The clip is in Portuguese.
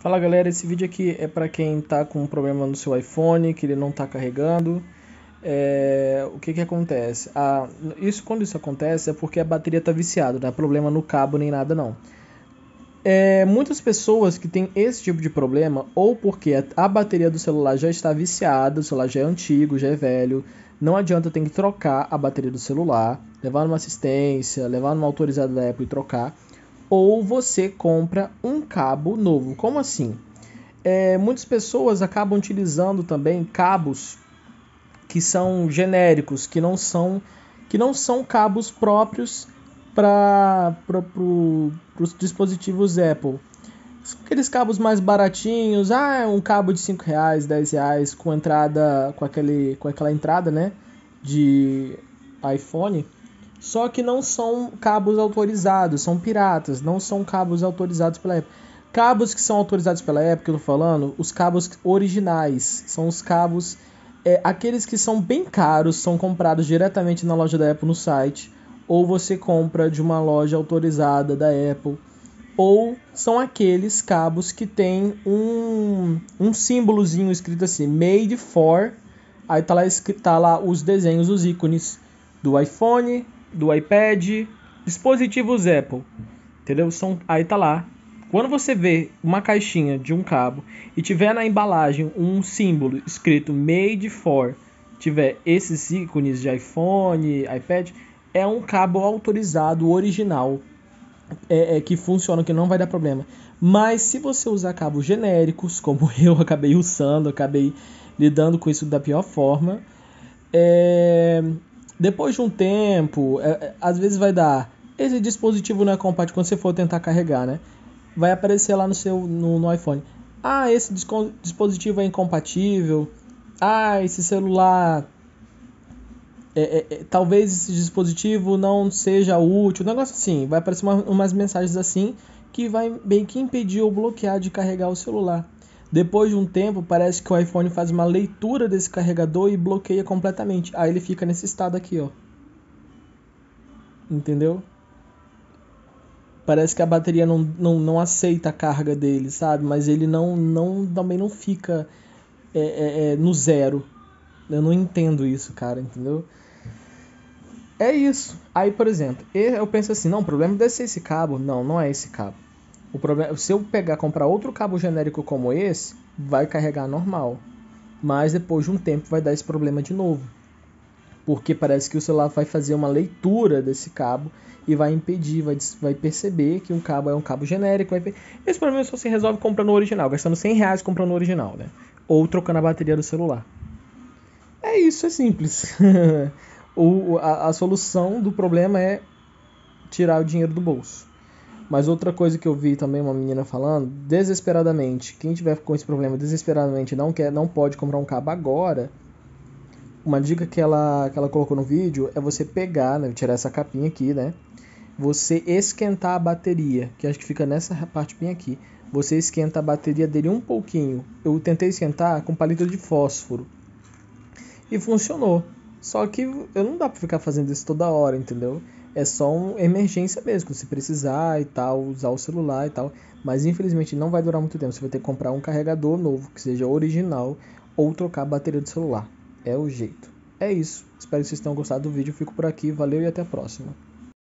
Fala galera, esse vídeo aqui é para quem está com um problema no seu iPhone, que ele não está carregando. É... o que que acontece? Ah, isso quando isso acontece é porque a bateria está viciada, não é problema no cabo nem nada não. É, muitas pessoas que têm esse tipo de problema, ou porque a, a bateria do celular já está viciada, o celular já é antigo, já é velho, não adianta, tem que trocar a bateria do celular, levar numa assistência, levar numa autorizada da Apple e trocar ou você compra um cabo novo. Como assim? É, muitas pessoas acabam utilizando também cabos que são genéricos, que não são, que não são cabos próprios para pro, os dispositivos Apple. São aqueles cabos mais baratinhos, ah, é um cabo de 5 reais, 10 reais, com entrada, com, aquele, com aquela entrada, né, de iPhone só que não são cabos autorizados, são piratas, não são cabos autorizados pela época. Cabos que são autorizados pela época, eu tô falando, os cabos originais, são os cabos é, aqueles que são bem caros, são comprados diretamente na loja da Apple no site, ou você compra de uma loja autorizada da Apple, ou são aqueles cabos que tem um, um símbolozinho escrito assim, made for, aí tá lá, tá lá os desenhos, os ícones do iPhone, do iPad, dispositivos Apple. Entendeu? São, aí tá lá. Quando você vê uma caixinha de um cabo e tiver na embalagem um símbolo escrito Made for, tiver esses ícones de iPhone, iPad, é um cabo autorizado original. É, é, que funciona, que não vai dar problema. Mas se você usar cabos genéricos, como eu acabei usando, acabei lidando com isso da pior forma, é, depois de um tempo, é, é, às vezes vai dar. Esse dispositivo não é compatível quando você for tentar carregar, né? Vai aparecer lá no seu no, no iPhone. Ah, esse dispositivo é incompatível. Ah, esse celular. É, é, é, talvez esse dispositivo não seja útil. Um negócio assim. Vai aparecer uma, umas mensagens assim que vai bem que impedir ou bloquear de carregar o celular. Depois de um tempo, parece que o iPhone faz uma leitura desse carregador e bloqueia completamente. Aí ele fica nesse estado aqui, ó. Entendeu? Parece que a bateria não, não, não aceita a carga dele, sabe? Mas ele não, não também não fica é, é, é, no zero. Eu não entendo isso, cara, entendeu? É isso. Aí, por exemplo, eu penso assim, não, o problema deve ser esse cabo. Não, não é esse cabo o problema, se eu pegar comprar outro cabo genérico como esse, vai carregar normal. Mas depois de um tempo vai dar esse problema de novo. Porque parece que o celular vai fazer uma leitura desse cabo e vai impedir, vai, vai perceber que um cabo é um cabo genérico. Vai... Esse problema só se resolve comprando o original, gastando 100 reais comprando o original, né? Ou trocando a bateria do celular. É isso, é simples. o, a, a solução do problema é tirar o dinheiro do bolso. Mas outra coisa que eu vi também uma menina falando, desesperadamente, quem tiver com esse problema desesperadamente não quer, não pode comprar um cabo agora. Uma dica que ela, que ela colocou no vídeo é você pegar, né, tirar essa capinha aqui, né? Você esquentar a bateria, que acho que fica nessa parte bem aqui. Você esquenta a bateria dele um pouquinho. Eu tentei esquentar com palito de fósforo e funcionou. Só que eu não dá para ficar fazendo isso toda hora, entendeu? é só uma emergência mesmo, se precisar e tal, usar o celular e tal. Mas infelizmente não vai durar muito tempo. Você vai ter que comprar um carregador novo, que seja original, ou trocar a bateria do celular. É o jeito. É isso. Espero que vocês tenham gostado do vídeo. Fico por aqui. Valeu e até a próxima.